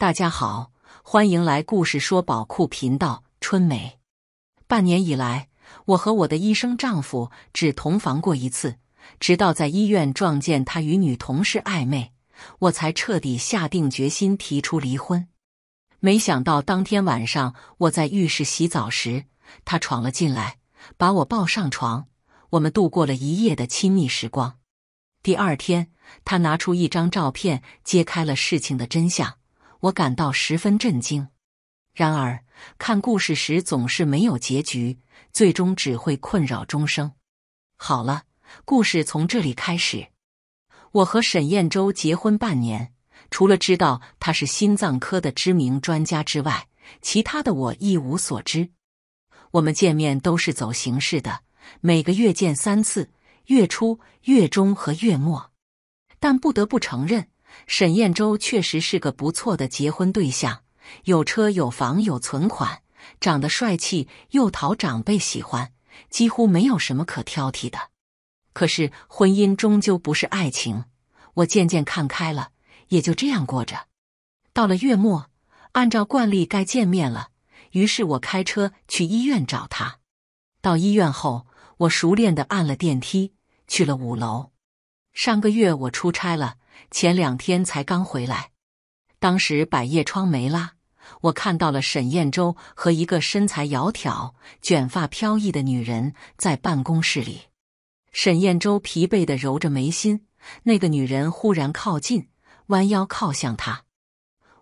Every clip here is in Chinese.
大家好，欢迎来故事说宝库频道。春梅，半年以来，我和我的医生丈夫只同房过一次，直到在医院撞见他与女同事暧昧，我才彻底下定决心提出离婚。没想到当天晚上，我在浴室洗澡时，他闯了进来，把我抱上床，我们度过了一夜的亲密时光。第二天，他拿出一张照片，揭开了事情的真相。我感到十分震惊。然而，看故事时总是没有结局，最终只会困扰终生。好了，故事从这里开始。我和沈彦洲结婚半年，除了知道他是心脏科的知名专家之外，其他的我一无所知。我们见面都是走形式的，每个月见三次，月初、月中和月末。但不得不承认。沈彦舟确实是个不错的结婚对象，有车有房有存款，长得帅气又讨长辈喜欢，几乎没有什么可挑剔的。可是婚姻终究不是爱情，我渐渐看开了，也就这样过着。到了月末，按照惯例该见面了，于是我开车去医院找他。到医院后，我熟练的按了电梯，去了五楼。上个月我出差了。前两天才刚回来，当时百叶窗没拉，我看到了沈彦舟和一个身材窈窕、卷发飘逸的女人在办公室里。沈彦州疲惫地揉着眉心，那个女人忽然靠近，弯腰靠向他。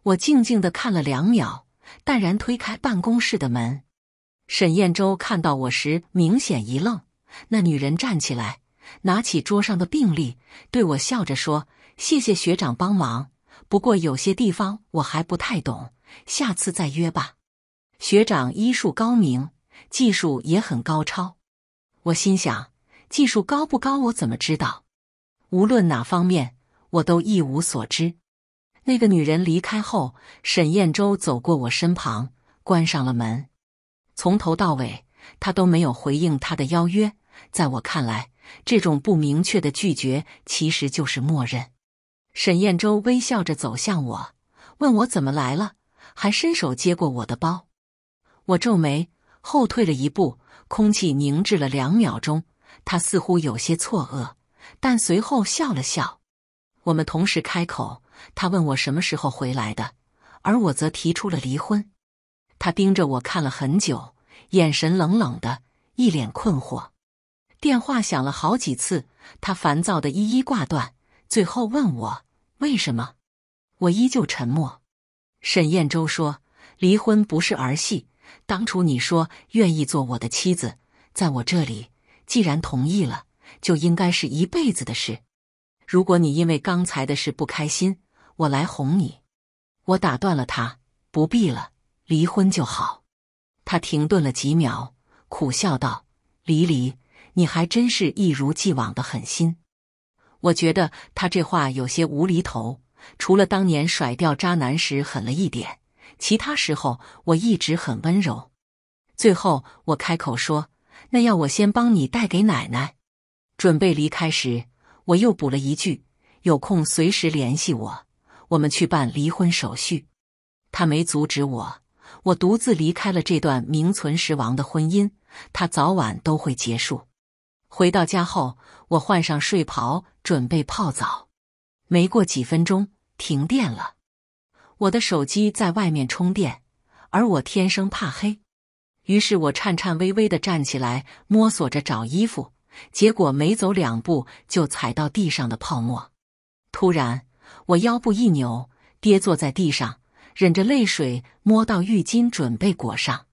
我静静的看了两秒，淡然推开办公室的门。沈彦州看到我时明显一愣，那女人站起来，拿起桌上的病历，对我笑着说。谢谢学长帮忙，不过有些地方我还不太懂，下次再约吧。学长医术高明，技术也很高超。我心想，技术高不高，我怎么知道？无论哪方面，我都一无所知。那个女人离开后，沈燕洲走过我身旁，关上了门。从头到尾，他都没有回应他的邀约。在我看来，这种不明确的拒绝其实就是默认。沈彦舟微笑着走向我，问我怎么来了，还伸手接过我的包。我皱眉后退了一步，空气凝滞了两秒钟。他似乎有些错愕，但随后笑了笑。我们同时开口，他问我什么时候回来的，而我则提出了离婚。他盯着我看了很久，眼神冷冷的，一脸困惑。电话响了好几次，他烦躁的一一挂断。最后问我为什么，我依旧沉默。沈砚舟说：“离婚不是儿戏，当初你说愿意做我的妻子，在我这里，既然同意了，就应该是一辈子的事。如果你因为刚才的事不开心，我来哄你。”我打断了他：“不必了，离婚就好。”他停顿了几秒，苦笑道：“黎黎，你还真是一如既往的狠心。”我觉得他这话有些无厘头，除了当年甩掉渣男时狠了一点，其他时候我一直很温柔。最后我开口说：“那要我先帮你带给奶奶。”准备离开时，我又补了一句：“有空随时联系我，我们去办离婚手续。”他没阻止我，我独自离开了这段名存实亡的婚姻，他早晚都会结束。回到家后，我换上睡袍，准备泡澡。没过几分钟，停电了。我的手机在外面充电，而我天生怕黑，于是我颤颤巍巍的站起来，摸索着找衣服。结果没走两步，就踩到地上的泡沫。突然，我腰部一扭，跌坐在地上，忍着泪水，摸到浴巾，准备裹上。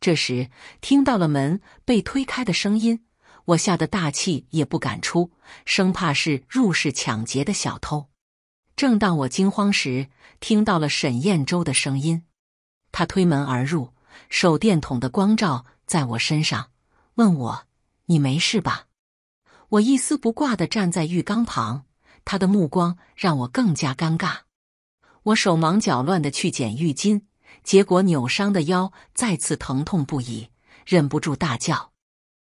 这时，听到了门被推开的声音。我吓得大气也不敢出，生怕是入室抢劫的小偷。正当我惊慌时，听到了沈彦州的声音。他推门而入，手电筒的光照在我身上，问我：“你没事吧？”我一丝不挂的站在浴缸旁，他的目光让我更加尴尬。我手忙脚乱的去捡浴巾，结果扭伤的腰再次疼痛不已，忍不住大叫。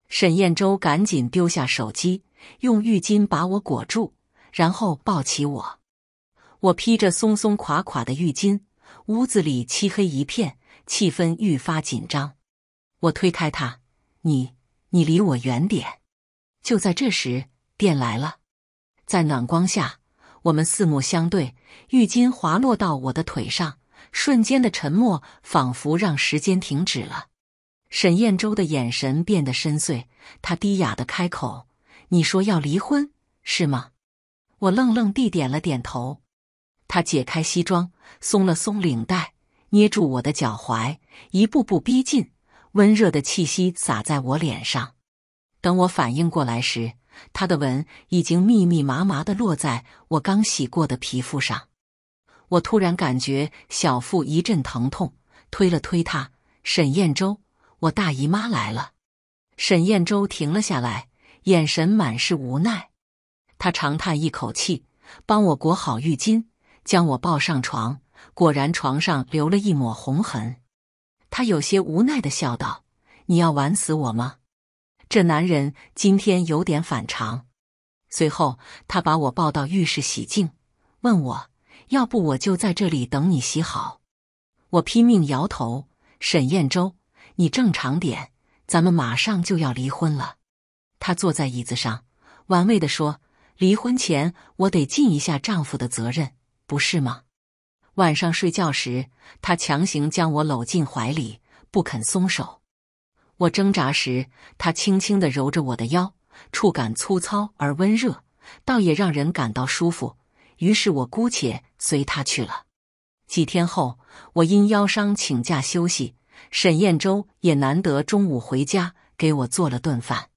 沈彦舟赶紧丢下手机，用浴巾把我裹住，然后抱起我。我披着松松垮垮的浴巾，屋子里漆黑一片，气氛愈发紧张。我推开他：“你，你离我远点！”就在这时，电来了。在暖光下，我们四目相对，浴巾滑落到我的腿上。瞬间的沉默，仿佛让时间停止了。沈燕舟的眼神变得深邃，他低哑的开口：“你说要离婚是吗？”我愣愣地点了点头。他解开西装，松了松领带，捏住我的脚踝，一步步逼近，温热的气息洒在我脸上。等我反应过来时，他的吻已经密密麻麻的落在我刚洗过的皮肤上。我突然感觉小腹一阵疼痛，推了推他，沈彦舟。我大姨妈来了，沈燕洲停了下来，眼神满是无奈。他长叹一口气，帮我裹好浴巾，将我抱上床。果然，床上留了一抹红痕。他有些无奈的笑道：“你要玩死我吗？”这男人今天有点反常。随后，他把我抱到浴室洗净，问我要不我就在这里等你洗好。我拼命摇头。沈燕洲。你正常点，咱们马上就要离婚了。她坐在椅子上，玩味的说：“离婚前我得尽一下丈夫的责任，不是吗？”晚上睡觉时，她强行将我搂进怀里，不肯松手。我挣扎时，她轻轻的揉着我的腰，触感粗糙而温热，倒也让人感到舒服。于是我姑且随她去了。几天后，我因腰伤请假休息。沈彦舟也难得中午回家，给我做了顿饭。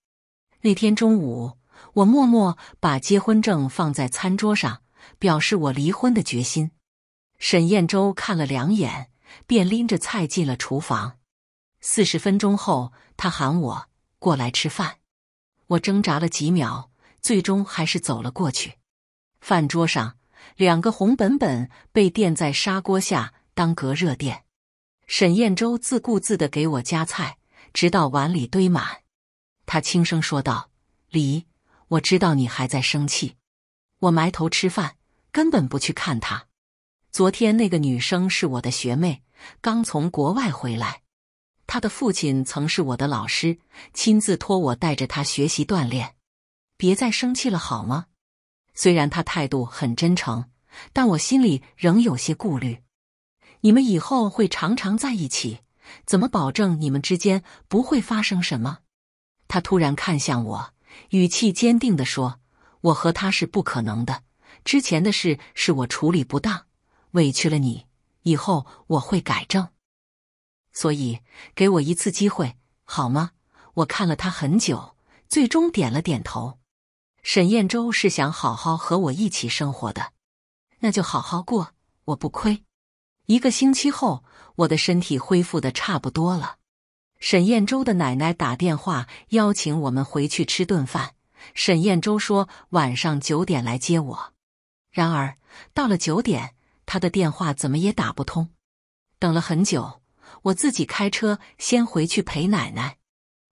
那天中午，我默默把结婚证放在餐桌上，表示我离婚的决心。沈彦舟看了两眼，便拎着菜进了厨房。四十分钟后，他喊我过来吃饭。我挣扎了几秒，最终还是走了过去。饭桌上，两个红本本被垫在砂锅下当隔热垫。沈彦舟自顾自的给我夹菜，直到碗里堆满。他轻声说道：“李，我知道你还在生气。”我埋头吃饭，根本不去看他。昨天那个女生是我的学妹，刚从国外回来。她的父亲曾是我的老师，亲自托我带着她学习锻炼。别再生气了，好吗？虽然他态度很真诚，但我心里仍有些顾虑。你们以后会常常在一起，怎么保证你们之间不会发生什么？他突然看向我，语气坚定地说：“我和他是不可能的。之前的事是我处理不当，委屈了你，以后我会改正。所以给我一次机会，好吗？”我看了他很久，最终点了点头。沈燕州是想好好和我一起生活的，那就好好过，我不亏。一个星期后，我的身体恢复的差不多了。沈彦州的奶奶打电话邀请我们回去吃顿饭。沈彦州说晚上九点来接我。然而到了九点，他的电话怎么也打不通。等了很久，我自己开车先回去陪奶奶。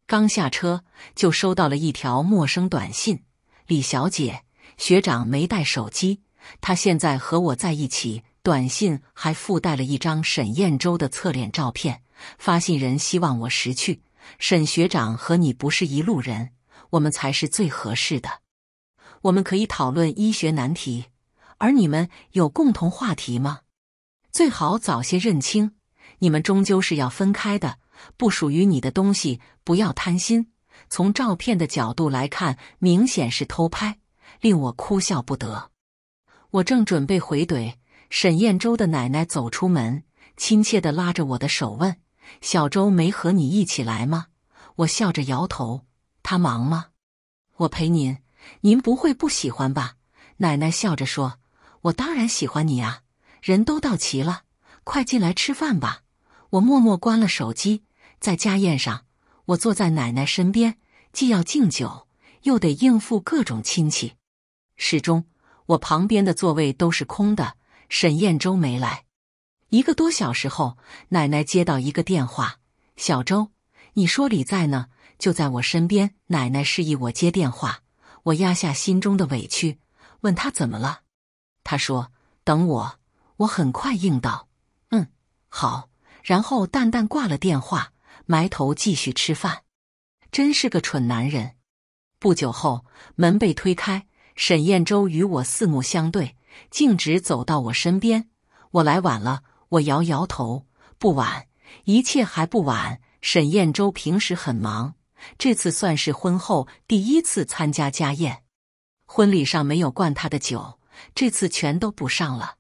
刚下车就收到了一条陌生短信：“李小姐，学长没带手机，他现在和我在一起。”短信还附带了一张沈彦洲的侧脸照片，发信人希望我识趣。沈学长和你不是一路人，我们才是最合适的。我们可以讨论医学难题，而你们有共同话题吗？最好早些认清，你们终究是要分开的。不属于你的东西不要贪心。从照片的角度来看，明显是偷拍，令我哭笑不得。我正准备回怼。沈彦周的奶奶走出门，亲切地拉着我的手问：“小周没和你一起来吗？”我笑着摇头：“他忙吗？”“我陪您，您不会不喜欢吧？”奶奶笑着说：“我当然喜欢你啊！人都到齐了，快进来吃饭吧。”我默默关了手机。在家宴上，我坐在奶奶身边，既要敬酒，又得应付各种亲戚，始终我旁边的座位都是空的。沈彦周没来，一个多小时后，奶奶接到一个电话：“小周，你说李在呢？就在我身边。”奶奶示意我接电话，我压下心中的委屈，问他怎么了。他说：“等我。”我很快应道：“嗯，好。”然后淡淡挂了电话，埋头继续吃饭。真是个蠢男人。不久后，门被推开，沈彦周与我四目相对。径直走到我身边。我来晚了。我摇摇头，不晚，一切还不晚。沈彦周平时很忙，这次算是婚后第一次参加家宴。婚礼上没有灌他的酒，这次全都补上了。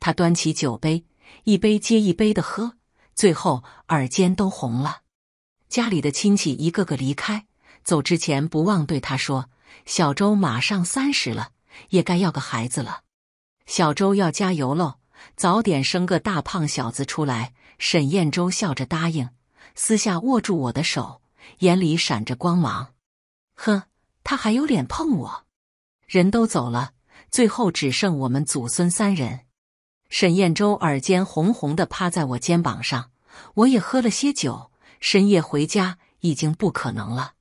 他端起酒杯，一杯接一杯的喝，最后耳尖都红了。家里的亲戚一个个离开，走之前不忘对他说：“小周马上三十了，也该要个孩子了。”小周要加油喽，早点生个大胖小子出来。沈燕周笑着答应，私下握住我的手，眼里闪着光芒。呵，他还有脸碰我？人都走了，最后只剩我们祖孙三人。沈燕洲耳尖红红的，趴在我肩膀上。我也喝了些酒，深夜回家已经不可能了。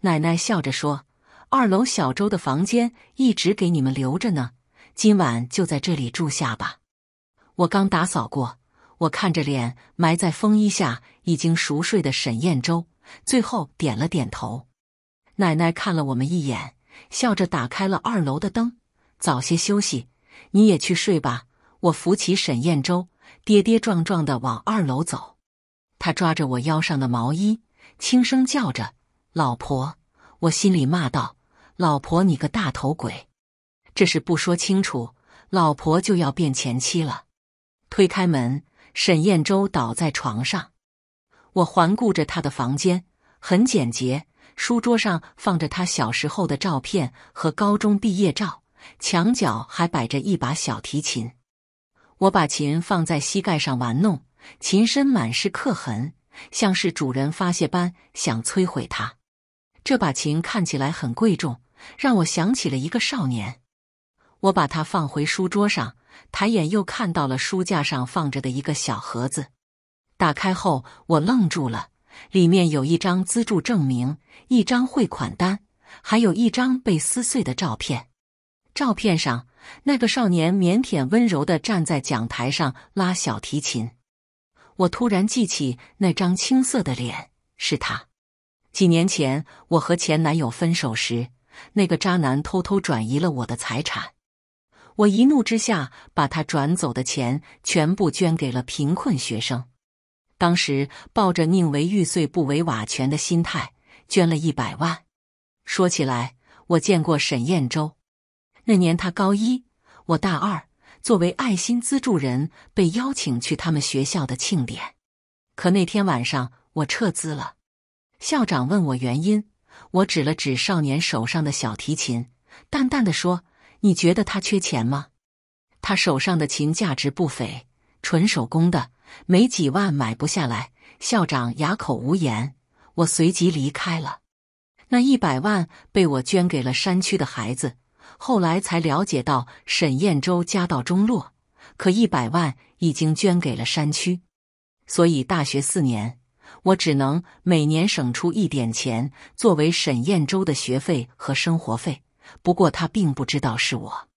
奶奶笑着说：“二楼小周的房间一直给你们留着呢。”今晚就在这里住下吧，我刚打扫过。我看着脸埋在风衣下已经熟睡的沈燕洲，最后点了点头。奶奶看了我们一眼，笑着打开了二楼的灯。早些休息，你也去睡吧。我扶起沈燕洲，跌跌撞撞的往二楼走。他抓着我腰上的毛衣，轻声叫着“老婆”。我心里骂道：“老婆，你个大头鬼！”这事不说清楚，老婆就要变前妻了。推开门，沈彦舟倒在床上。我环顾着他的房间，很简洁。书桌上放着他小时候的照片和高中毕业照，墙角还摆着一把小提琴。我把琴放在膝盖上玩弄，琴身满是刻痕，像是主人发泄般想摧毁它。这把琴看起来很贵重，让我想起了一个少年。我把它放回书桌上，抬眼又看到了书架上放着的一个小盒子。打开后，我愣住了，里面有一张资助证明、一张汇款单，还有一张被撕碎的照片。照片上那个少年腼腆温柔地站在讲台上拉小提琴。我突然记起，那张青涩的脸是他。几年前我和前男友分手时，那个渣男偷偷转移了我的财产。我一怒之下，把他转走的钱全部捐给了贫困学生。当时抱着宁为玉碎不为瓦全的心态，捐了一百万。说起来，我见过沈燕舟，那年他高一，我大二，作为爱心资助人被邀请去他们学校的庆典。可那天晚上，我撤资了。校长问我原因，我指了指少年手上的小提琴，淡淡的说。你觉得他缺钱吗？他手上的琴价值不菲，纯手工的，没几万买不下来。校长哑口无言，我随即离开了。那一百万被我捐给了山区的孩子。后来才了解到，沈彦州家道中落，可一百万已经捐给了山区，所以大学四年，我只能每年省出一点钱，作为沈彦州的学费和生活费。不过他并不知道是我。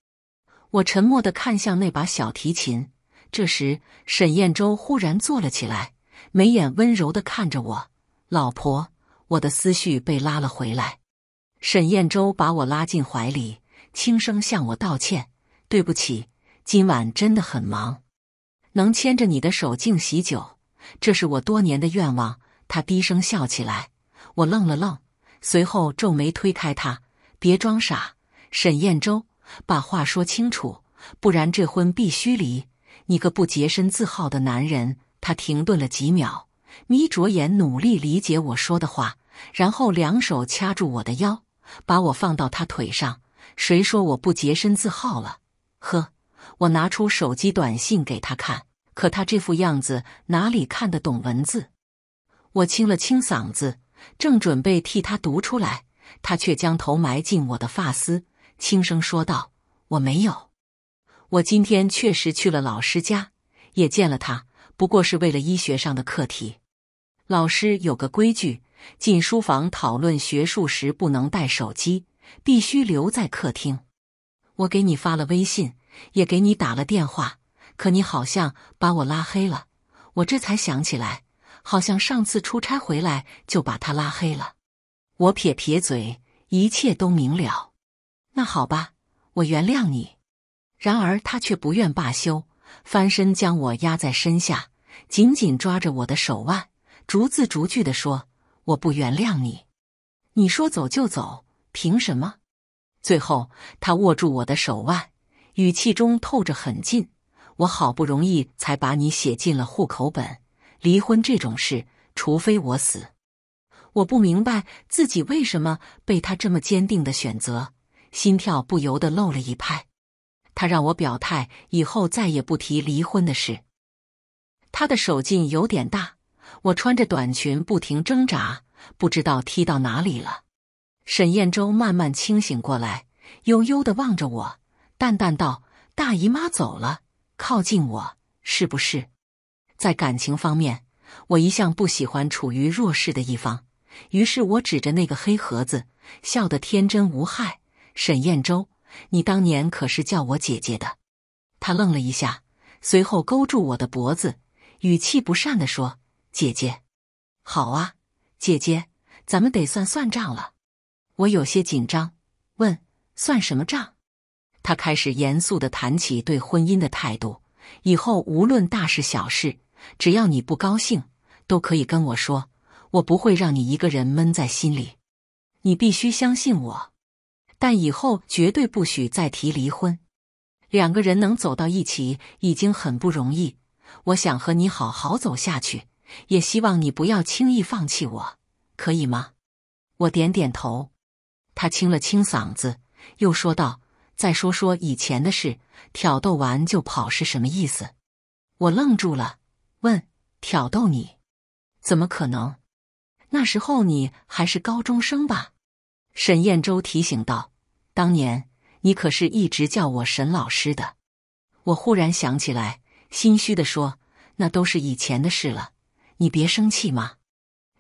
我沉默地看向那把小提琴。这时，沈彦周忽然坐了起来，眉眼温柔地看着我。老婆，我的思绪被拉了回来。沈彦周把我拉进怀里，轻声向我道歉：“对不起，今晚真的很忙。能牵着你的手敬喜酒，这是我多年的愿望。”他低声笑起来。我愣了愣，随后皱眉推开他。别装傻，沈彦舟，把话说清楚，不然这婚必须离。你个不洁身自好的男人！他停顿了几秒，眯着眼努力理解我说的话，然后两手掐住我的腰，把我放到他腿上。谁说我不洁身自好了？呵，我拿出手机短信给他看，可他这副样子哪里看得懂文字？我清了清嗓子，正准备替他读出来。他却将头埋进我的发丝，轻声说道：“我没有，我今天确实去了老师家，也见了他，不过是为了医学上的课题。老师有个规矩，进书房讨论学术时不能带手机，必须留在客厅。我给你发了微信，也给你打了电话，可你好像把我拉黑了。我这才想起来，好像上次出差回来就把他拉黑了。”我撇撇嘴，一切都明了。那好吧，我原谅你。然而他却不愿罢休，翻身将我压在身下，紧紧抓着我的手腕，逐字逐句的说：“我不原谅你。你说走就走，凭什么？”最后他握住我的手腕，语气中透着狠劲。我好不容易才把你写进了户口本，离婚这种事，除非我死。我不明白自己为什么被他这么坚定的选择，心跳不由得漏了一拍。他让我表态，以后再也不提离婚的事。他的手劲有点大，我穿着短裙不停挣扎，不知道踢到哪里了。沈砚舟慢慢清醒过来，悠悠的望着我，淡淡道：“大姨妈走了，靠近我，是不是？”在感情方面，我一向不喜欢处于弱势的一方。于是我指着那个黑盒子，笑得天真无害。沈砚舟，你当年可是叫我姐姐的。他愣了一下，随后勾住我的脖子，语气不善地说：“姐姐，好啊，姐姐，咱们得算算账了。”我有些紧张，问：“算什么账？”他开始严肃地谈起对婚姻的态度：“以后无论大事小事，只要你不高兴，都可以跟我说。”我不会让你一个人闷在心里，你必须相信我，但以后绝对不许再提离婚。两个人能走到一起已经很不容易，我想和你好好走下去，也希望你不要轻易放弃我，可以吗？我点点头。他清了清嗓子，又说道：“再说说以前的事，挑逗完就跑是什么意思？”我愣住了，问：“挑逗你？怎么可能？”那时候你还是高中生吧，沈彦舟提醒道。当年你可是一直叫我沈老师的。我忽然想起来，心虚地说：“那都是以前的事了，你别生气嘛。”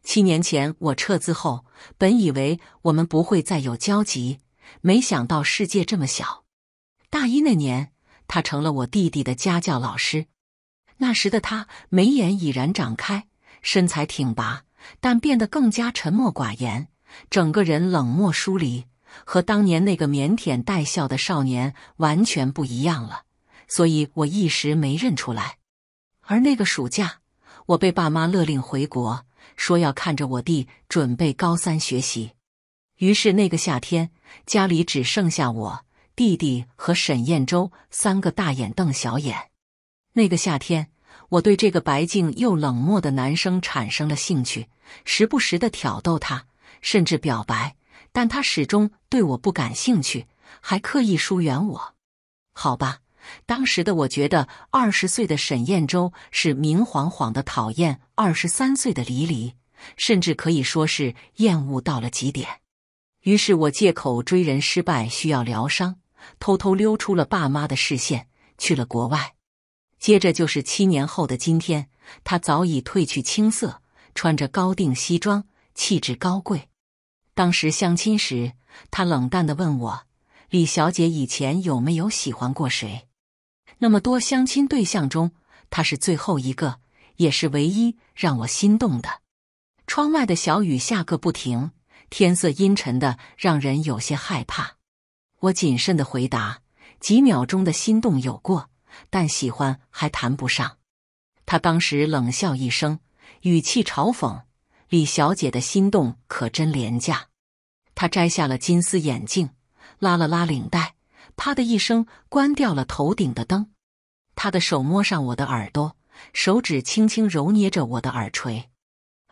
七年前我撤资后，本以为我们不会再有交集，没想到世界这么小。大一那年，他成了我弟弟的家教老师。那时的他眉眼已然长开，身材挺拔。但变得更加沉默寡言，整个人冷漠疏离，和当年那个腼腆带笑的少年完全不一样了，所以我一时没认出来。而那个暑假，我被爸妈勒令回国，说要看着我弟准备高三学习。于是那个夏天，家里只剩下我、弟弟和沈彦州三个大眼瞪小眼。那个夏天。我对这个白净又冷漠的男生产生了兴趣，时不时地挑逗他，甚至表白，但他始终对我不感兴趣，还刻意疏远我。好吧，当时的我觉得，二十岁的沈晏舟是明晃晃的讨厌，二十三岁的黎黎，甚至可以说是厌恶到了极点。于是我借口追人失败，需要疗伤，偷偷溜出了爸妈的视线，去了国外。接着就是七年后的今天，他早已褪去青涩，穿着高定西装，气质高贵。当时相亲时，他冷淡的问我：“李小姐以前有没有喜欢过谁？”那么多相亲对象中，他是最后一个，也是唯一让我心动的。窗外的小雨下个不停，天色阴沉的让人有些害怕。我谨慎的回答：“几秒钟的心动有过。”但喜欢还谈不上，他当时冷笑一声，语气嘲讽：“李小姐的心动可真廉价。”他摘下了金丝眼镜，拉了拉领带，啪的一声关掉了头顶的灯。他的手摸上我的耳朵，手指轻轻揉捏着我的耳垂，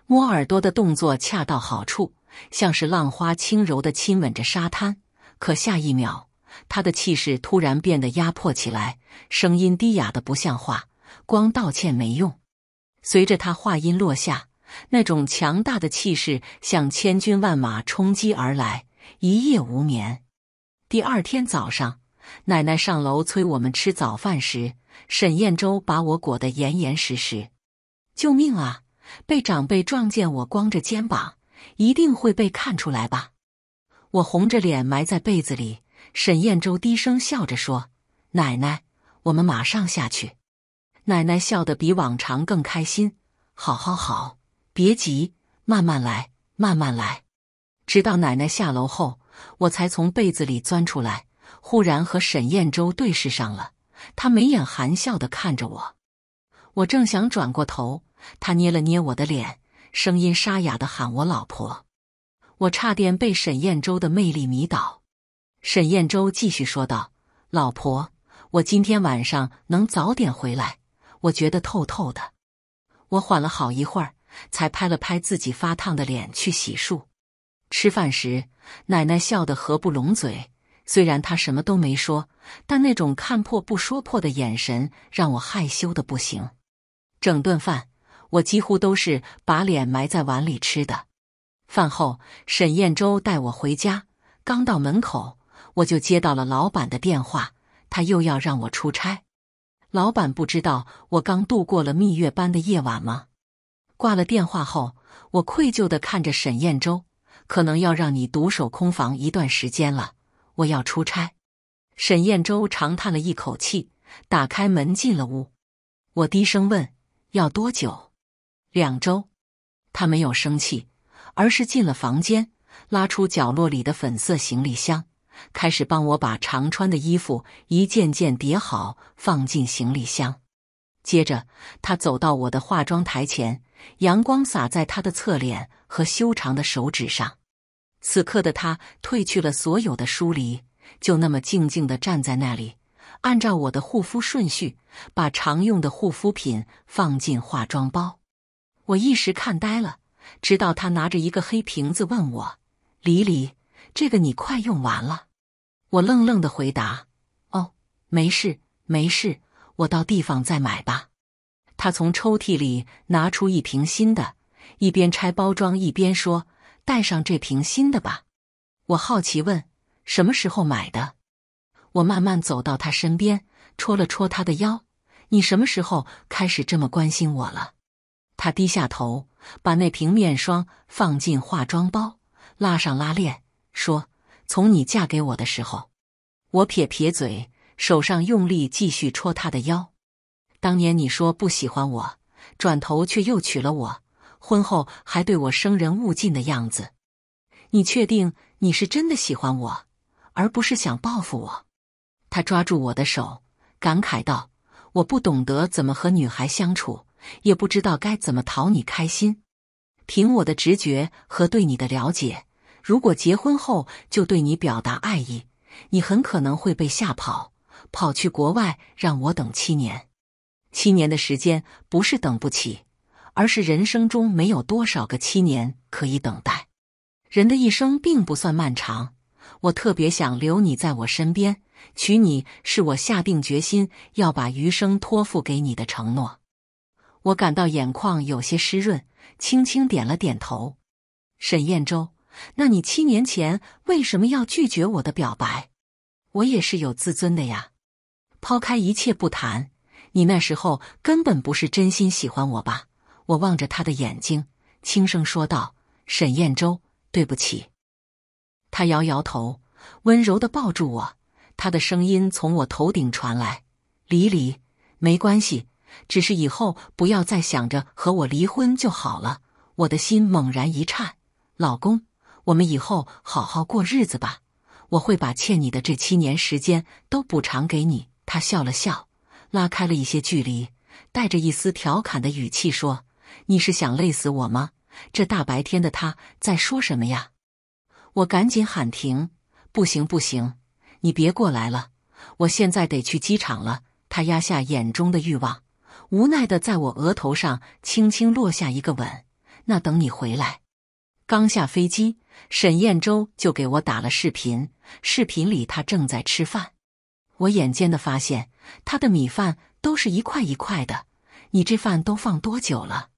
摸耳朵的动作恰到好处，像是浪花轻柔的亲吻着沙滩。可下一秒，他的气势突然变得压迫起来，声音低哑的不像话。光道歉没用。随着他话音落下，那种强大的气势像千军万马冲击而来。一夜无眠。第二天早上，奶奶上楼催我们吃早饭时，沈晏舟把我裹得严严实实。救命啊！被长辈撞见我光着肩膀，一定会被看出来吧？我红着脸埋在被子里。沈彦舟低声笑着说：“奶奶，我们马上下去。”奶奶笑得比往常更开心。“好好好，别急，慢慢来，慢慢来。”直到奶奶下楼后，我才从被子里钻出来。忽然和沈彦舟对视上了，他眉眼含笑的看着我。我正想转过头，他捏了捏我的脸，声音沙哑的喊我“老婆”。我差点被沈彦舟的魅力迷倒。沈彦舟继续说道：“老婆，我今天晚上能早点回来？我觉得透透的。”我缓了好一会儿，才拍了拍自己发烫的脸去洗漱。吃饭时，奶奶笑得合不拢嘴。虽然她什么都没说，但那种看破不说破的眼神让我害羞的不行。整顿饭我几乎都是把脸埋在碗里吃的。饭后，沈彦舟带我回家，刚到门口。我就接到了老板的电话，他又要让我出差。老板不知道我刚度过了蜜月般的夜晚吗？挂了电话后，我愧疚地看着沈燕州，可能要让你独守空房一段时间了。我要出差。沈燕州长叹了一口气，打开门进了屋。我低声问：“要多久？”两周。他没有生气，而是进了房间，拉出角落里的粉色行李箱。开始帮我把常穿的衣服一件件叠好放进行李箱。接着，他走到我的化妆台前，阳光洒在他的侧脸和修长的手指上。此刻的他褪去了所有的疏离，就那么静静的站在那里，按照我的护肤顺序把常用的护肤品放进化妆包。我一时看呆了，直到他拿着一个黑瓶子问我：“李李，这个你快用完了。”我愣愣的回答：“哦，没事，没事，我到地方再买吧。”他从抽屉里拿出一瓶新的，一边拆包装一边说：“带上这瓶新的吧。”我好奇问：“什么时候买的？”我慢慢走到他身边，戳了戳他的腰：“你什么时候开始这么关心我了？”他低下头，把那瓶面霜放进化妆包，拉上拉链，说。从你嫁给我的时候，我撇撇嘴，手上用力继续戳他的腰。当年你说不喜欢我，转头却又娶了我，婚后还对我生人勿近的样子。你确定你是真的喜欢我，而不是想报复我？他抓住我的手，感慨道：“我不懂得怎么和女孩相处，也不知道该怎么讨你开心。凭我的直觉和对你的了解。”如果结婚后就对你表达爱意，你很可能会被吓跑，跑去国外让我等七年。七年的时间不是等不起，而是人生中没有多少个七年可以等待。人的一生并不算漫长，我特别想留你在我身边。娶你是我下定决心要把余生托付给你的承诺。我感到眼眶有些湿润，轻轻点了点头。沈彦舟。那你七年前为什么要拒绝我的表白？我也是有自尊的呀。抛开一切不谈，你那时候根本不是真心喜欢我吧？我望着他的眼睛，轻声说道：“沈砚舟，对不起。”他摇摇头，温柔的抱住我。他的声音从我头顶传来：“离离，没关系，只是以后不要再想着和我离婚就好了。”我的心猛然一颤，老公。我们以后好好过日子吧，我会把欠你的这七年时间都补偿给你。他笑了笑，拉开了一些距离，带着一丝调侃的语气说：“你是想累死我吗？”这大白天的，他在说什么呀？我赶紧喊停：“不行不行，你别过来了，我现在得去机场了。”他压下眼中的欲望，无奈的在我额头上轻轻落下一个吻。那等你回来。刚下飞机。沈彦舟就给我打了视频，视频里他正在吃饭。我眼尖的发现他的米饭都是一块一块的。你这饭都放多久了？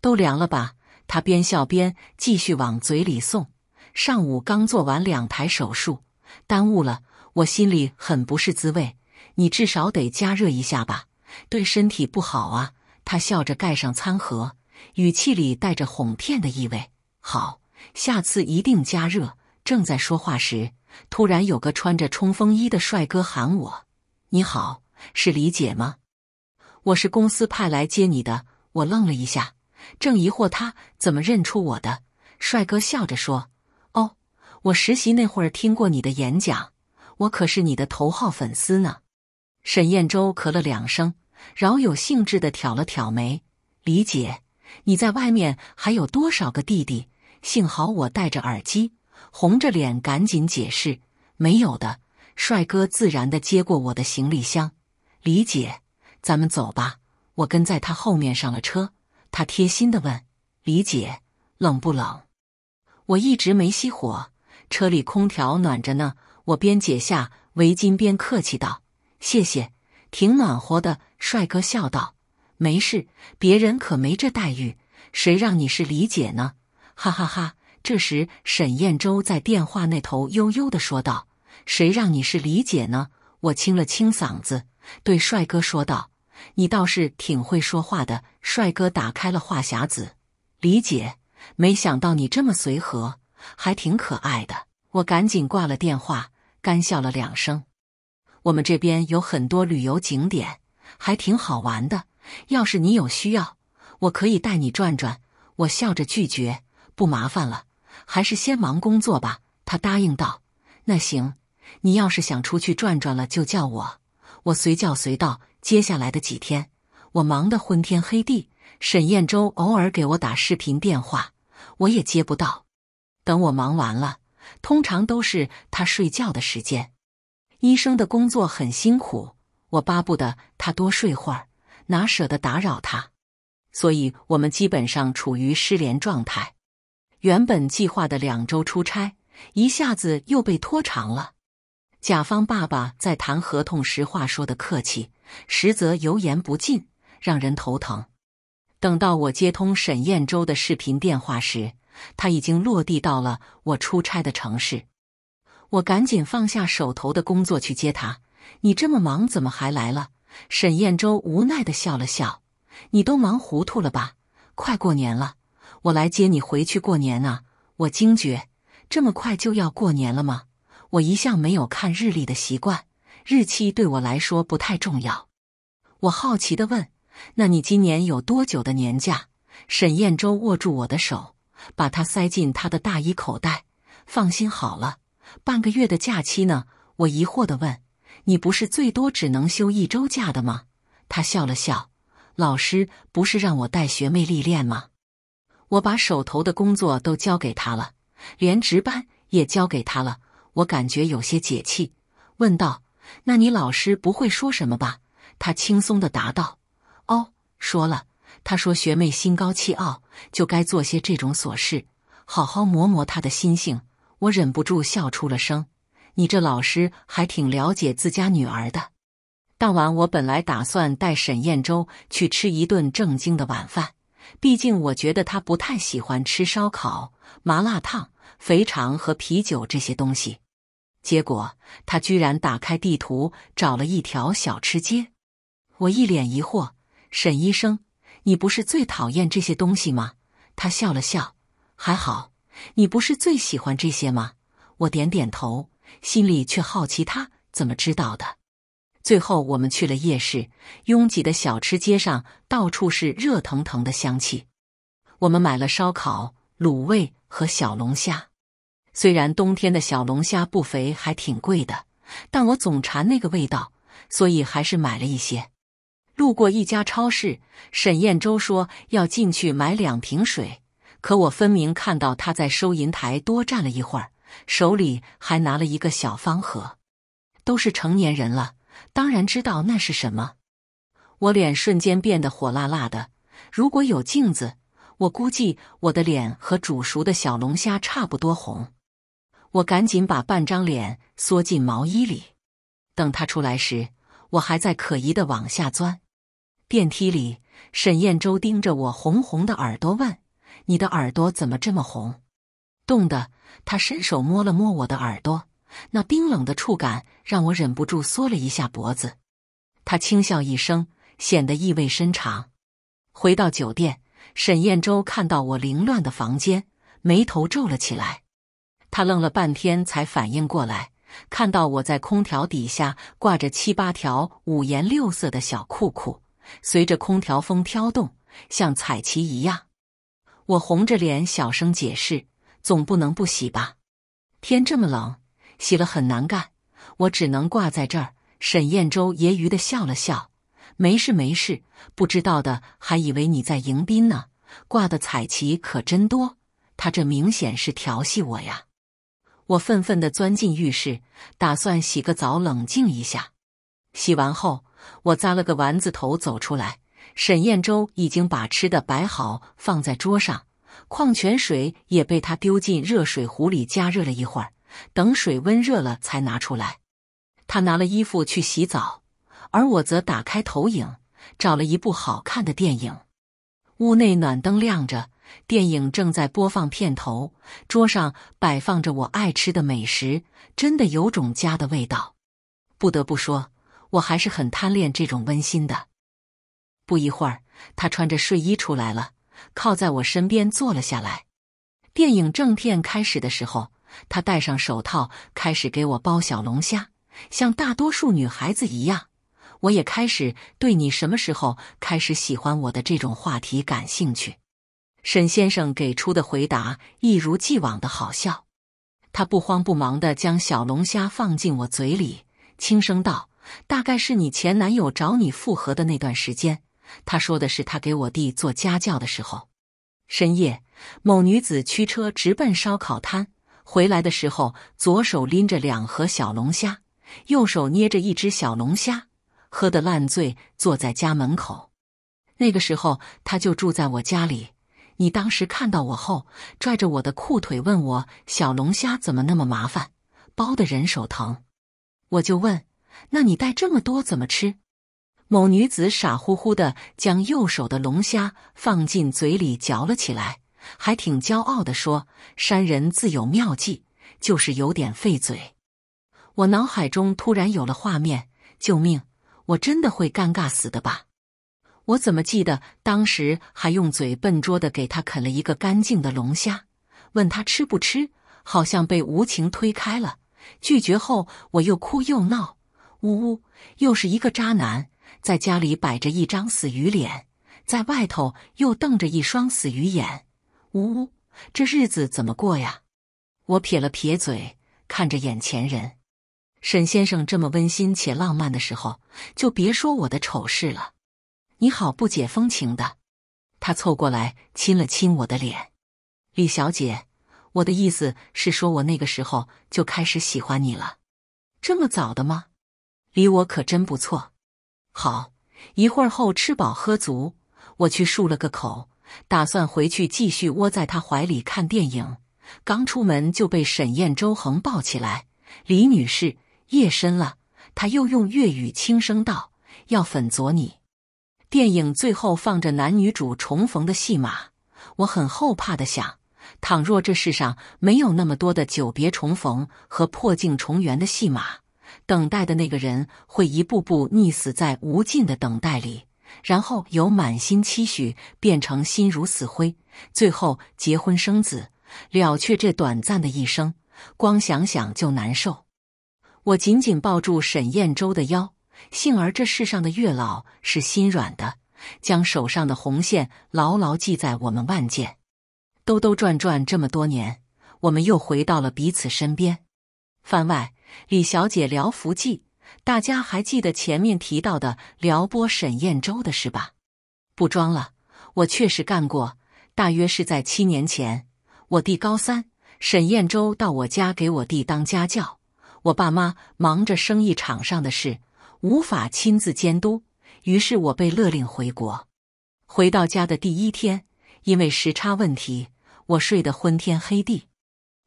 都凉了吧？他边笑边继续往嘴里送。上午刚做完两台手术，耽误了，我心里很不是滋味。你至少得加热一下吧？对身体不好啊。他笑着盖上餐盒，语气里带着哄骗的意味。好。下次一定加热。正在说话时，突然有个穿着冲锋衣的帅哥喊我：“你好，是李姐吗？”“我是公司派来接你的。”我愣了一下，正疑惑他怎么认出我的。帅哥笑着说：“哦，我实习那会儿听过你的演讲，我可是你的头号粉丝呢。”沈彦舟咳了两声，饶有兴致的挑了挑眉：“李姐，你在外面还有多少个弟弟？”幸好我戴着耳机，红着脸赶紧解释：“没有的。”帅哥自然的接过我的行李箱，李姐，咱们走吧。我跟在他后面上了车，他贴心的问：“李姐，冷不冷？”我一直没熄火，车里空调暖着呢。我边解下围巾边客气道：“谢谢，挺暖和的。”帅哥笑道：“没事，别人可没这待遇，谁让你是李姐呢？”哈哈哈！这时，沈彦舟在电话那头悠悠地说道：“谁让你是李姐呢？”我清了清嗓子，对帅哥说道：“你倒是挺会说话的。”帅哥打开了话匣子：“李姐，没想到你这么随和，还挺可爱的。”我赶紧挂了电话，干笑了两声。我们这边有很多旅游景点，还挺好玩的。要是你有需要，我可以带你转转。我笑着拒绝。不麻烦了，还是先忙工作吧。他答应道：“那行，你要是想出去转转了，就叫我，我随叫随到。”接下来的几天，我忙得昏天黑地。沈彦周偶尔给我打视频电话，我也接不到。等我忙完了，通常都是他睡觉的时间。医生的工作很辛苦，我巴不得他多睡会儿，哪舍得打扰他？所以我们基本上处于失联状态。原本计划的两周出差，一下子又被拖长了。甲方爸爸在谈合同时，话说的客气，实则油盐不进，让人头疼。等到我接通沈燕州的视频电话时，他已经落地到了我出差的城市。我赶紧放下手头的工作去接他。你这么忙，怎么还来了？沈彦州无奈的笑了笑：“你都忙糊涂了吧？快过年了。”我来接你回去过年啊！我惊觉，这么快就要过年了吗？我一向没有看日历的习惯，日期对我来说不太重要。我好奇的问：“那你今年有多久的年假？”沈彦洲握住我的手，把它塞进他的大衣口袋。放心好了，半个月的假期呢。我疑惑的问：“你不是最多只能休一周假的吗？”他笑了笑：“老师不是让我带学妹历练吗？”我把手头的工作都交给他了，连值班也交给他了。我感觉有些解气，问道：“那你老师不会说什么吧？”他轻松的答道：“哦，说了。他说学妹心高气傲，就该做些这种琐事，好好磨磨他的心性。”我忍不住笑出了声：“你这老师还挺了解自家女儿的。”当晚，我本来打算带沈燕州去吃一顿正经的晚饭。毕竟我觉得他不太喜欢吃烧烤、麻辣烫、肥肠和啤酒这些东西。结果他居然打开地图找了一条小吃街，我一脸疑惑：“沈医生，你不是最讨厌这些东西吗？”他笑了笑：“还好，你不是最喜欢这些吗？”我点点头，心里却好奇他怎么知道的。最后，我们去了夜市，拥挤的小吃街上到处是热腾腾的香气。我们买了烧烤、卤味和小龙虾。虽然冬天的小龙虾不肥，还挺贵的，但我总馋那个味道，所以还是买了一些。路过一家超市，沈彦舟说要进去买两瓶水，可我分明看到他在收银台多站了一会儿，手里还拿了一个小方盒。都是成年人了。当然知道那是什么，我脸瞬间变得火辣辣的。如果有镜子，我估计我的脸和煮熟的小龙虾差不多红。我赶紧把半张脸缩进毛衣里。等他出来时，我还在可疑的往下钻。电梯里，沈彦舟盯着我红红的耳朵问：“你的耳朵怎么这么红？”冻的，他伸手摸了摸我的耳朵。那冰冷的触感让我忍不住缩了一下脖子，他轻笑一声，显得意味深长。回到酒店，沈彦舟看到我凌乱的房间，眉头皱了起来。他愣了半天才反应过来，看到我在空调底下挂着七八条五颜六色的小裤裤，随着空调风飘动，像彩旗一样。我红着脸小声解释：“总不能不洗吧？天这么冷。”洗了很难干，我只能挂在这儿。沈燕舟揶揄的笑了笑：“没事没事，不知道的还以为你在迎宾呢。挂的彩旗可真多。”他这明显是调戏我呀！我愤愤的钻进浴室，打算洗个澡冷静一下。洗完后，我扎了个丸子头走出来。沈燕舟已经把吃的摆好放在桌上，矿泉水也被他丢进热水壶里加热了一会儿。等水温热了才拿出来。他拿了衣服去洗澡，而我则打开投影，找了一部好看的电影。屋内暖灯亮着，电影正在播放片头。桌上摆放着我爱吃的美食，真的有种家的味道。不得不说，我还是很贪恋这种温馨的。不一会儿，他穿着睡衣出来了，靠在我身边坐了下来。电影正片开始的时候。他戴上手套，开始给我剥小龙虾。像大多数女孩子一样，我也开始对你什么时候开始喜欢我的这种话题感兴趣。沈先生给出的回答一如既往的好笑。他不慌不忙地将小龙虾放进我嘴里，轻声道：“大概是你前男友找你复合的那段时间。”他说的是他给我弟做家教的时候。深夜，某女子驱车直奔烧烤摊。回来的时候，左手拎着两盒小龙虾，右手捏着一只小龙虾，喝得烂醉，坐在家门口。那个时候，他就住在我家里。你当时看到我后，拽着我的裤腿问我：“小龙虾怎么那么麻烦，剥的人手疼？”我就问：“那你带这么多怎么吃？”某女子傻乎乎的将右手的龙虾放进嘴里嚼了起来。还挺骄傲的说：“山人自有妙计，就是有点费嘴。”我脑海中突然有了画面：“救命！我真的会尴尬死的吧？”我怎么记得当时还用嘴笨拙的给他啃了一个干净的龙虾，问他吃不吃？好像被无情推开了，拒绝后我又哭又闹：“呜呜，又是一个渣男，在家里摆着一张死鱼脸，在外头又瞪着一双死鱼眼。”呜，呜，这日子怎么过呀？我撇了撇嘴，看着眼前人，沈先生这么温馨且浪漫的时候，就别说我的丑事了。你好不解风情的。他凑过来亲了亲我的脸。李小姐，我的意思是说，我那个时候就开始喜欢你了。这么早的吗？离我可真不错。好，一会儿后吃饱喝足，我去漱了个口。打算回去继续窝在他怀里看电影，刚出门就被沈燕、周恒抱起来。李女士，夜深了，他又用粤语轻声道：“要粉佐你。”电影最后放着男女主重逢的戏码，我很后怕的想：倘若这世上没有那么多的久别重逢和破镜重圆的戏码，等待的那个人会一步步溺死在无尽的等待里。然后由满心期许变成心如死灰，最后结婚生子，了却这短暂的一生，光想想就难受。我紧紧抱住沈砚舟的腰，幸而这世上的月老是心软的，将手上的红线牢牢记在我们腕间。兜兜转转这么多年，我们又回到了彼此身边。番外：李小姐聊福记。大家还记得前面提到的撩拨沈燕洲的事吧？不装了，我确实干过。大约是在七年前，我弟高三，沈燕州到我家给我弟当家教，我爸妈忙着生意场上的事，无法亲自监督，于是我被勒令回国。回到家的第一天，因为时差问题，我睡得昏天黑地。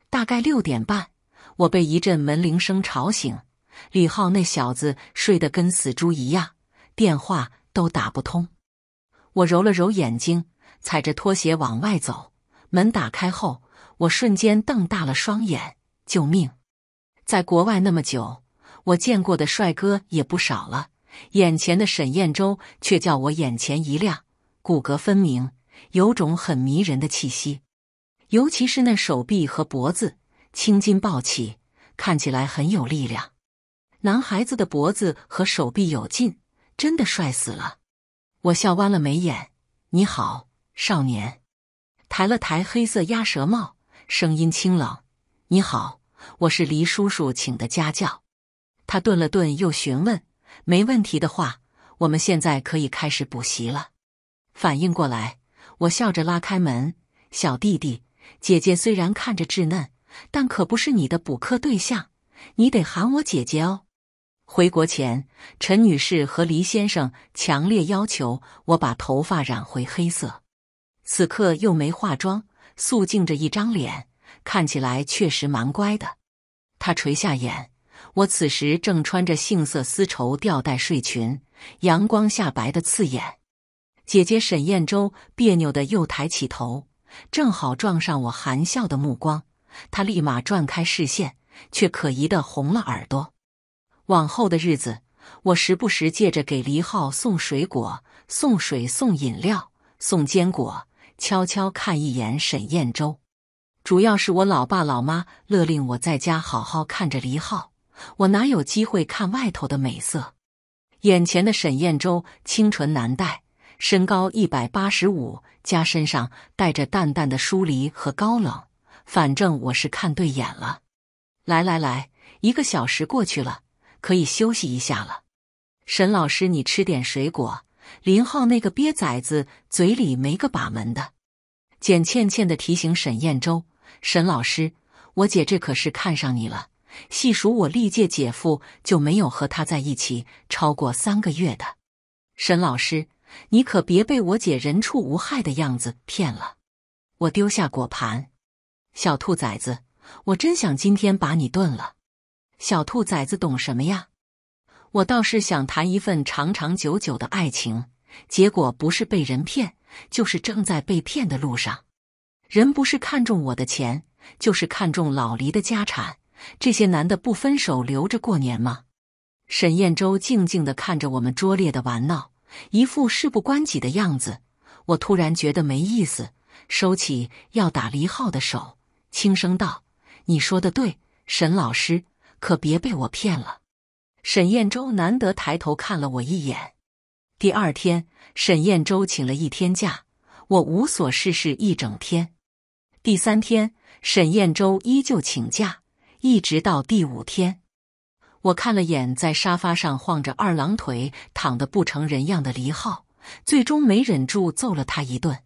大概六点半，我被一阵门铃声吵醒。李浩那小子睡得跟死猪一样，电话都打不通。我揉了揉眼睛，踩着拖鞋往外走。门打开后，我瞬间瞪大了双眼：“救命！”在国外那么久，我见过的帅哥也不少了，眼前的沈彦舟却叫我眼前一亮。骨骼分明，有种很迷人的气息，尤其是那手臂和脖子，青筋暴起，看起来很有力量。男孩子的脖子和手臂有劲，真的帅死了。我笑弯了眉眼。你好，少年。抬了抬黑色鸭舌帽，声音清冷。你好，我是黎叔叔请的家教。他顿了顿，又询问：“没问题的话，我们现在可以开始补习了。”反应过来，我笑着拉开门。小弟弟，姐姐虽然看着稚嫩，但可不是你的补课对象。你得喊我姐姐哦。回国前，陈女士和黎先生强烈要求我把头发染回黑色。此刻又没化妆，素净着一张脸，看起来确实蛮乖的。她垂下眼，我此时正穿着杏色丝绸吊带睡裙，阳光下白的刺眼。姐姐沈燕周别扭的又抬起头，正好撞上我含笑的目光，她立马转开视线，却可疑的红了耳朵。往后的日子，我时不时借着给黎浩送水果、送水、送饮料、送坚果，悄悄看一眼沈燕州。主要是我老爸老妈勒令我在家好好看着黎浩，我哪有机会看外头的美色？眼前的沈燕州清纯难带，身高一百八十五，加身上带着淡淡的疏离和高冷，反正我是看对眼了。来来来，一个小时过去了。可以休息一下了，沈老师，你吃点水果。林浩那个瘪崽子嘴里没个把门的。简倩倩的提醒沈彦州，沈老师，我姐这可是看上你了。细数我历届姐夫，就没有和他在一起超过三个月的。沈老师，你可别被我姐人畜无害的样子骗了。我丢下果盘，小兔崽子，我真想今天把你炖了。小兔崽子懂什么呀？我倒是想谈一份长长久久的爱情，结果不是被人骗，就是正在被骗的路上。人不是看中我的钱，就是看中老黎的家产。这些男的不分手留着过年吗？沈彦舟静静的看着我们拙劣的玩闹，一副事不关己的样子。我突然觉得没意思，收起要打黎浩的手，轻声道：“你说的对，沈老师。”可别被我骗了！沈彦周难得抬头看了我一眼。第二天，沈彦周请了一天假，我无所事事一整天。第三天，沈彦周依旧请假，一直到第五天。我看了眼在沙发上晃着二郎腿、躺得不成人样的黎浩，最终没忍住揍了他一顿。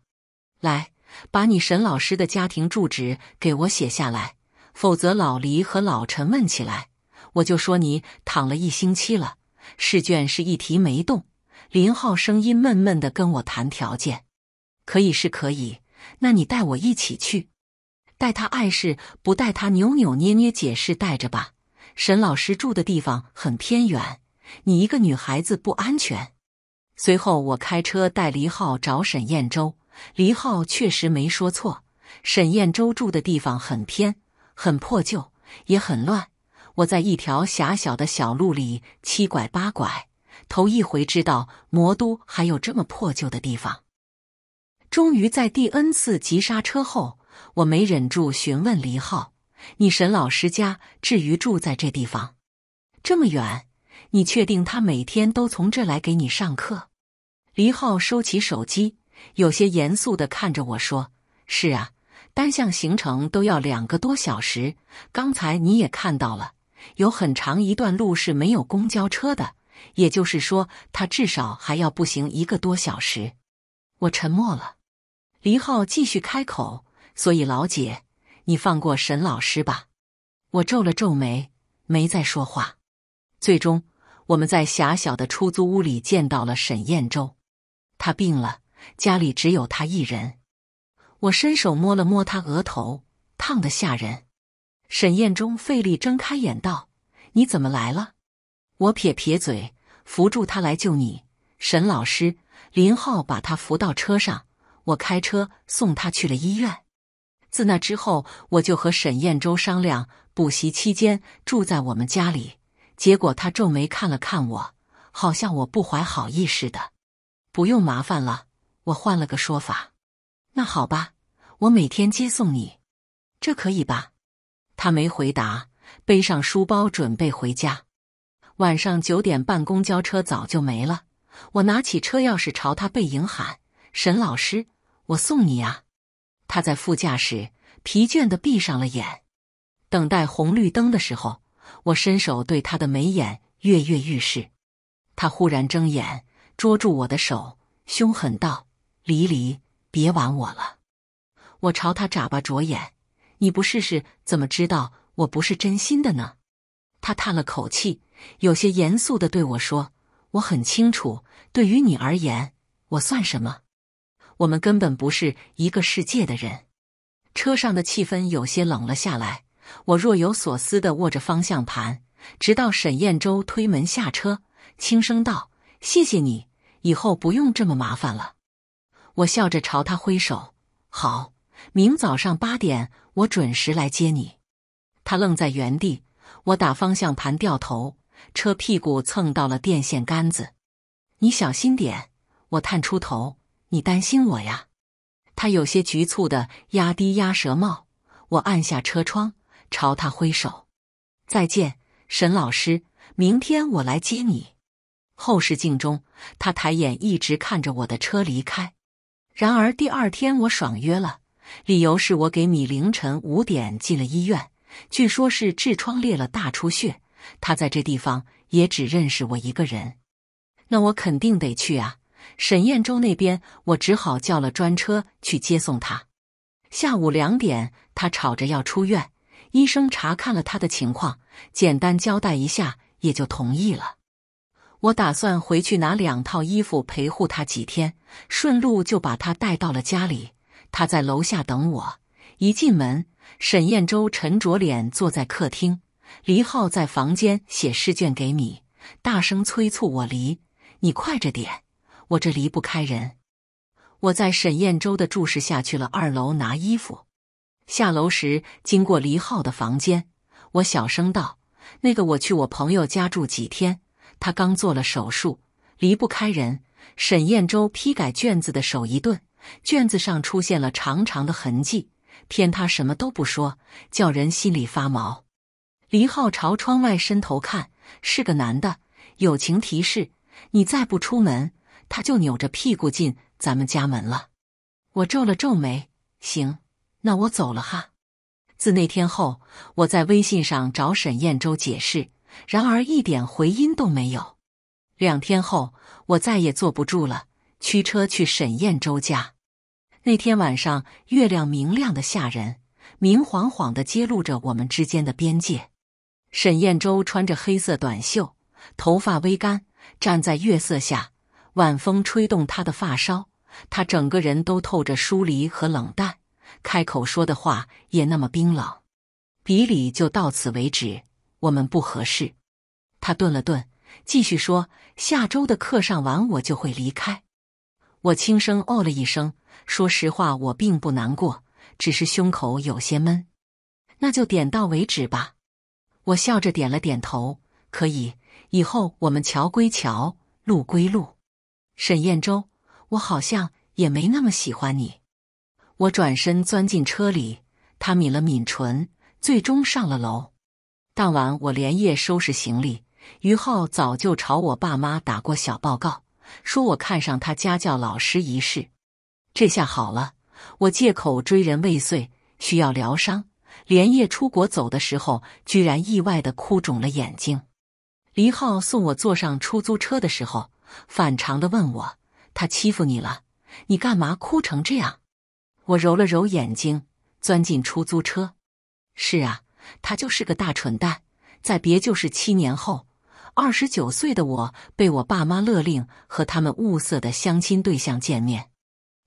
来，把你沈老师的家庭住址给我写下来。否则老黎和老陈问起来，我就说你躺了一星期了，试卷是一题没动。林浩声音闷闷的跟我谈条件，可以是可以，那你带我一起去。带他碍事，不带他扭扭捏捏解释，带着吧。沈老师住的地方很偏远，你一个女孩子不安全。随后我开车带黎浩找沈彦州，黎浩确实没说错，沈彦州住的地方很偏。很破旧，也很乱。我在一条狭小的小路里七拐八拐，头一回知道魔都还有这么破旧的地方。终于在第 n 次急刹车后，我没忍住询问黎浩：“你沈老师家，至于住在这地方，这么远，你确定他每天都从这来给你上课？”黎浩收起手机，有些严肃的看着我说：“是啊。”单向行程都要两个多小时。刚才你也看到了，有很长一段路是没有公交车的，也就是说，他至少还要步行一个多小时。我沉默了。黎浩继续开口：“所以，老姐，你放过沈老师吧。”我皱了皱眉，没再说话。最终，我们在狭小的出租屋里见到了沈彦州，他病了，家里只有他一人。我伸手摸了摸他额头，烫的吓人。沈彦中费力睁开眼道：“你怎么来了？”我撇撇嘴，扶住他来救你，沈老师。林浩把他扶到车上，我开车送他去了医院。自那之后，我就和沈彦周商量，补习期间住在我们家里。结果他皱眉看了看我，好像我不怀好意似的。不用麻烦了，我换了个说法。那好吧，我每天接送你，这可以吧？他没回答，背上书包准备回家。晚上九点半，公交车早就没了。我拿起车钥匙朝他背影喊：“沈老师，我送你啊！”他在副驾驶，疲倦地闭上了眼。等待红绿灯的时候，我伸手对他的眉眼跃跃欲试。他忽然睁眼，捉住我的手，凶狠道：“离离。”别玩我了！我朝他眨巴着眼，你不试试怎么知道我不是真心的呢？他叹了口气，有些严肃的对我说：“我很清楚，对于你而言，我算什么？我们根本不是一个世界的人。”车上的气氛有些冷了下来。我若有所思的握着方向盘，直到沈彦州推门下车，轻声道：“谢谢你，以后不用这么麻烦了。”我笑着朝他挥手，好，明早上八点我准时来接你。他愣在原地，我打方向盘掉头，车屁股蹭到了电线杆子。你小心点！我探出头，你担心我呀？他有些局促的压低压舌帽，我按下车窗朝他挥手，再见，沈老师，明天我来接你。后视镜中，他抬眼一直看着我的车离开。然而第二天我爽约了，理由是我给你凌晨五点进了医院，据说是痔疮裂了大出血。他在这地方也只认识我一个人，那我肯定得去啊。沈彦州那边我只好叫了专车去接送他。下午两点他吵着要出院，医生查看了他的情况，简单交代一下也就同意了。我打算回去拿两套衣服陪护他几天，顺路就把他带到了家里。他在楼下等我，一进门，沈燕舟沉着脸坐在客厅，黎浩在房间写试卷给你，大声催促我：“离，你快着点，我这离不开人。”我在沈彦舟的注视下，去了二楼拿衣服。下楼时经过黎浩的房间，我小声道：“那个，我去我朋友家住几天。”他刚做了手术，离不开人。沈彦周批改卷子的手一顿，卷子上出现了长长的痕迹。偏他什么都不说，叫人心里发毛。黎浩朝窗外伸头看，是个男的。友情提示：你再不出门，他就扭着屁股进咱们家门了。我皱了皱眉，行，那我走了哈。自那天后，我在微信上找沈彦周解释。然而一点回音都没有。两天后，我再也坐不住了，驱车去沈燕周家。那天晚上，月亮明亮的吓人，明晃晃地揭露着我们之间的边界。沈燕周穿着黑色短袖，头发微干，站在月色下，晚风吹动他的发梢，他整个人都透着疏离和冷淡，开口说的话也那么冰冷。比里就到此为止。我们不合适。他顿了顿，继续说：“下周的课上完，我就会离开。”我轻声哦了一声。说实话，我并不难过，只是胸口有些闷。那就点到为止吧。我笑着点了点头。可以，以后我们桥归桥，路归路。沈彦舟，我好像也没那么喜欢你。我转身钻进车里。他抿了抿唇，最终上了楼。当晚我连夜收拾行李，于浩早就朝我爸妈打过小报告，说我看上他家教老师一事。这下好了，我借口追人未遂，需要疗伤，连夜出国走的时候，居然意外的哭肿了眼睛。黎浩送我坐上出租车的时候，反常的问我：“他欺负你了？你干嘛哭成这样？”我揉了揉眼睛，钻进出租车。是啊。他就是个大蠢蛋。再别就是七年后，二十九岁的我被我爸妈勒令和他们物色的相亲对象见面。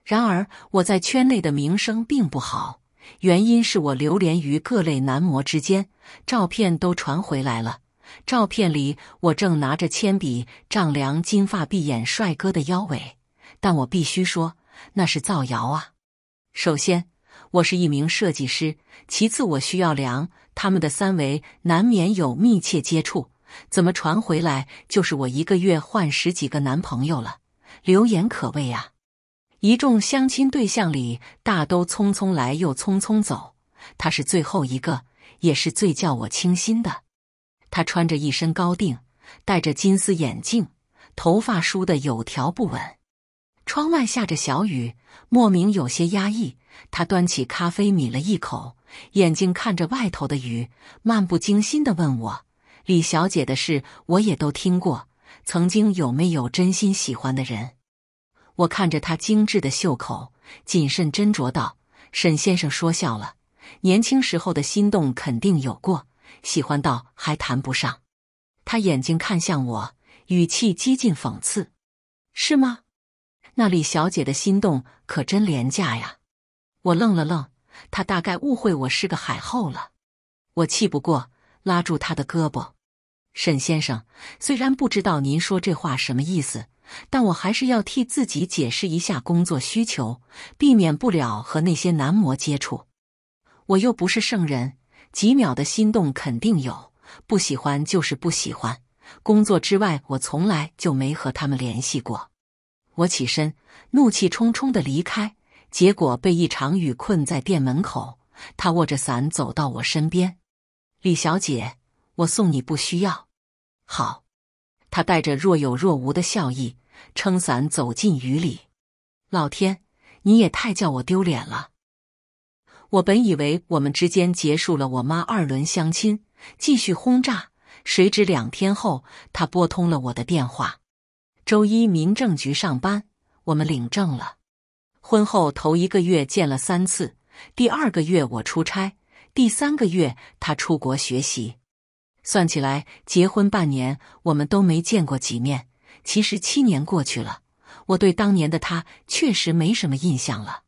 然而，我在圈内的名声并不好，原因是我流连于各类男模之间，照片都传回来了。照片里我正拿着铅笔丈量金发碧眼帅哥的腰围，但我必须说，那是造谣啊！首先。我是一名设计师。其次，我需要量他们的三维，难免有密切接触，怎么传回来？就是我一个月换十几个男朋友了，流言可畏啊！一众相亲对象里，大都匆匆来又匆匆走。他是最后一个，也是最叫我倾心的。他穿着一身高定，戴着金丝眼镜，头发梳得有条不紊。窗外下着小雨，莫名有些压抑。他端起咖啡抿了一口，眼睛看着外头的雨，漫不经心地问我：“李小姐的事，我也都听过。曾经有没有真心喜欢的人？”我看着他精致的袖口，谨慎斟酌道：“沈先生说笑了，年轻时候的心动肯定有过，喜欢到还谈不上。”他眼睛看向我，语气几近讽刺：“是吗？那李小姐的心动可真廉价呀！”我愣了愣，他大概误会我是个海后了。我气不过，拉住他的胳膊。沈先生，虽然不知道您说这话什么意思，但我还是要替自己解释一下工作需求，避免不了和那些男模接触。我又不是圣人，几秒的心动肯定有，不喜欢就是不喜欢。工作之外，我从来就没和他们联系过。我起身，怒气冲冲的离开。结果被一场雨困在店门口，他握着伞走到我身边：“李小姐，我送你不需要。”好，他带着若有若无的笑意，撑伞走进雨里。老天，你也太叫我丢脸了！我本以为我们之间结束了，我妈二轮相亲继续轰炸，谁知两天后他拨通了我的电话：“周一民政局上班，我们领证了。”婚后头一个月见了三次，第二个月我出差，第三个月他出国学习，算起来结婚半年我们都没见过几面。其实七年过去了，我对当年的他确实没什么印象了。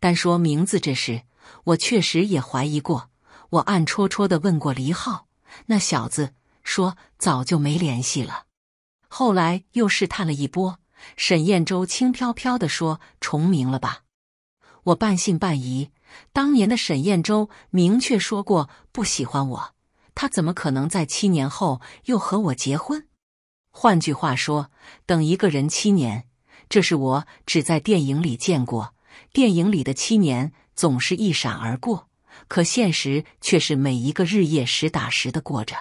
单说名字这事，我确实也怀疑过。我暗戳戳的问过黎浩那小子，说早就没联系了。后来又试探了一波。沈彦舟轻飘飘地说：“重名了吧？”我半信半疑。当年的沈彦舟明确说过不喜欢我，他怎么可能在七年后又和我结婚？换句话说，等一个人七年，这是我只在电影里见过。电影里的七年总是一闪而过，可现实却是每一个日夜实打实的过着。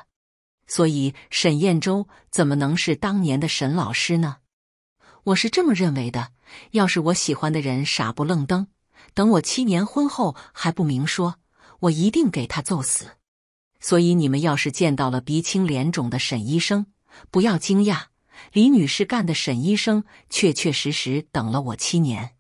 所以，沈彦舟怎么能是当年的沈老师呢？我是这么认为的，要是我喜欢的人傻不愣登，等我七年婚后还不明说，我一定给他揍死。所以你们要是见到了鼻青脸肿的沈医生，不要惊讶，李女士干的。沈医生确确实实等了我七年。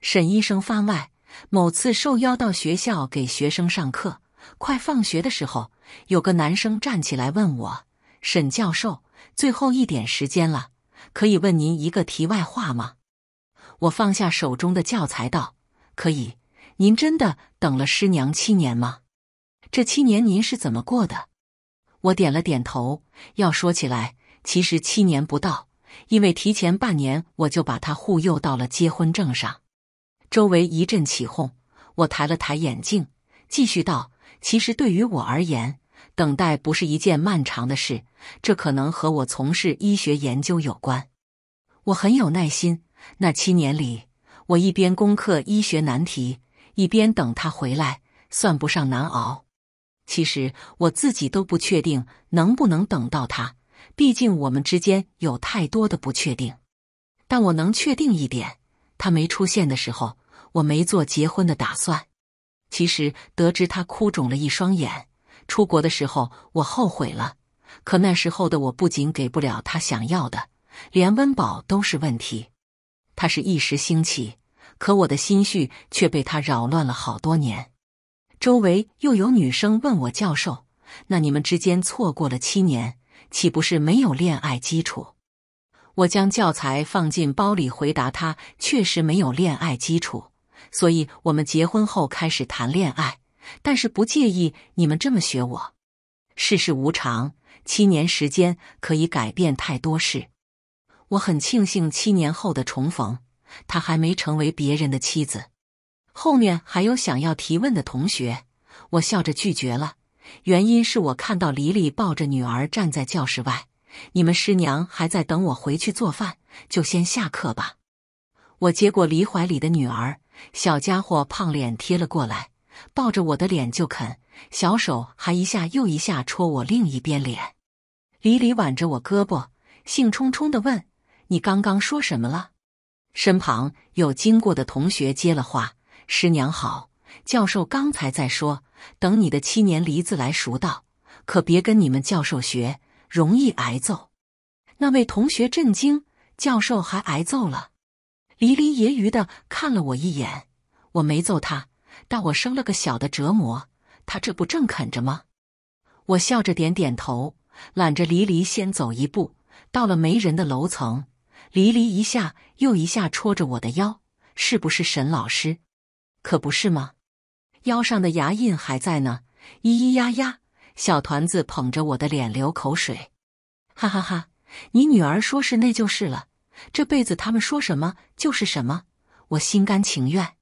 沈医生番外，某次受邀到学校给学生上课，快放学的时候，有个男生站起来问我：“沈教授，最后一点时间了。”可以问您一个题外话吗？我放下手中的教材道：“可以。”您真的等了师娘七年吗？这七年您是怎么过的？我点了点头。要说起来，其实七年不到，因为提前半年我就把他护佑到了结婚证上。周围一阵起哄，我抬了抬眼镜，继续道：“其实对于我而言。”等待不是一件漫长的事，这可能和我从事医学研究有关。我很有耐心，那七年里，我一边攻克医学难题，一边等他回来，算不上难熬。其实我自己都不确定能不能等到他，毕竟我们之间有太多的不确定。但我能确定一点，他没出现的时候，我没做结婚的打算。其实得知他哭肿了一双眼。出国的时候，我后悔了，可那时候的我不仅给不了他想要的，连温饱都是问题。他是一时兴起，可我的心绪却被他扰乱了好多年。周围又有女生问我：“教授，那你们之间错过了七年，岂不是没有恋爱基础？”我将教材放进包里，回答他：“确实没有恋爱基础，所以我们结婚后开始谈恋爱。”但是不介意你们这么学我。世事无常，七年时间可以改变太多事。我很庆幸七年后的重逢，他还没成为别人的妻子。后面还有想要提问的同学，我笑着拒绝了，原因是我看到黎黎抱着女儿站在教室外，你们师娘还在等我回去做饭，就先下课吧。我接过黎怀里的女儿，小家伙胖脸贴了过来。抱着我的脸就啃，小手还一下又一下戳我另一边脸。李李挽着我胳膊，兴冲冲地问：“你刚刚说什么了？”身旁有经过的同学接了话：“师娘好，教授刚才在说，等你的七年梨子来熟道，可别跟你们教授学，容易挨揍。”那位同学震惊：“教授还挨揍了？”黎黎揶揄的看了我一眼：“我没揍他。”但我生了个小的折磨，他这不正啃着吗？我笑着点点头，揽着黎黎先走一步。到了没人的楼层，黎黎一下又一下戳着我的腰：“是不是沈老师？可不是吗？腰上的牙印还在呢。”咿咿呀呀，小团子捧着我的脸流口水，哈哈哈！你女儿说是那就是了，这辈子他们说什么就是什么，我心甘情愿。